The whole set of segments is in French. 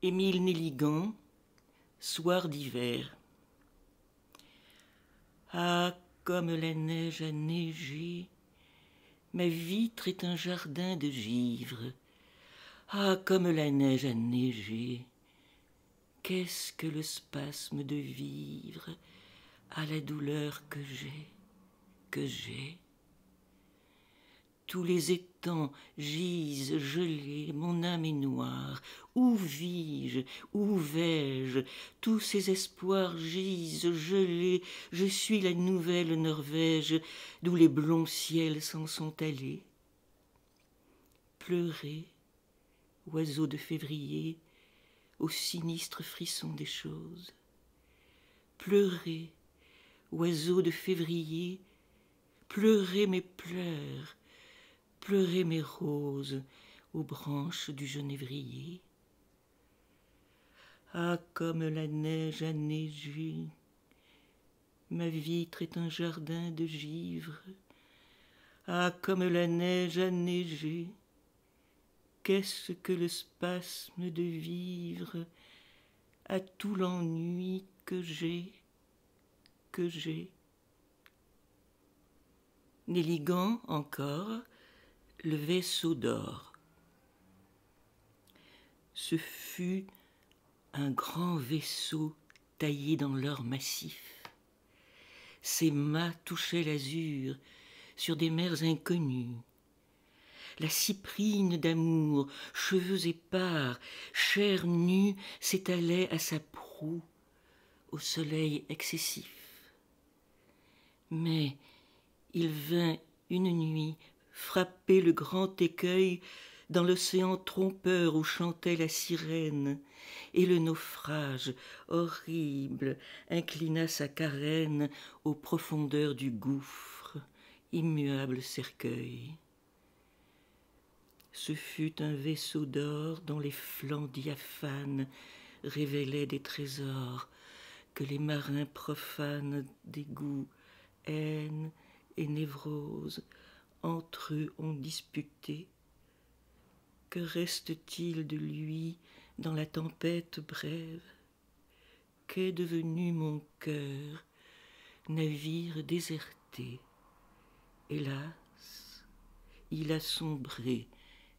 Émile Nelligan, Soir d'hiver. Ah, comme la neige a neigé, ma vitre est un jardin de givre. Ah, comme la neige a neigé, qu'est-ce que le spasme de vivre à la douleur que j'ai, que j'ai. Tous les étangs gisent gelés, mon âme est noire. Où vis-je Où vais-je Tous ces espoirs gisent gelés. Je suis la nouvelle Norvège, d'où les blonds ciels s'en sont allés. Pleurez, oiseaux de février, au sinistre frisson des choses. Pleurez, oiseaux de février, pleurez mes pleurs pleurer mes roses aux branches du genévrier. Ah, comme la neige a neigé, ma vitre est un jardin de givre. Ah, comme la neige a neigé, qu'est-ce que le spasme de vivre à tout l'ennui que j'ai, que j'ai. Néligant encore, le vaisseau d'or. Ce fut un grand vaisseau taillé dans l'or massif. Ses mâts touchaient l'azur sur des mers inconnues. La cyprine d'amour, cheveux épars, chair nue, s'étalait à sa proue au soleil excessif. Mais il vint une nuit Frappé le grand écueil dans l'océan trompeur où chantait la sirène, et le naufrage horrible inclina sa carène aux profondeurs du gouffre, immuable cercueil. Ce fut un vaisseau d'or dont les flancs diaphanes révélaient des trésors que les marins profanes d'égout, haine et névrose entre eux ont disputé. Que reste-t-il de lui dans la tempête brève Qu'est devenu mon cœur, navire déserté Hélas, il a sombré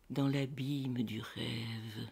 dans l'abîme du rêve.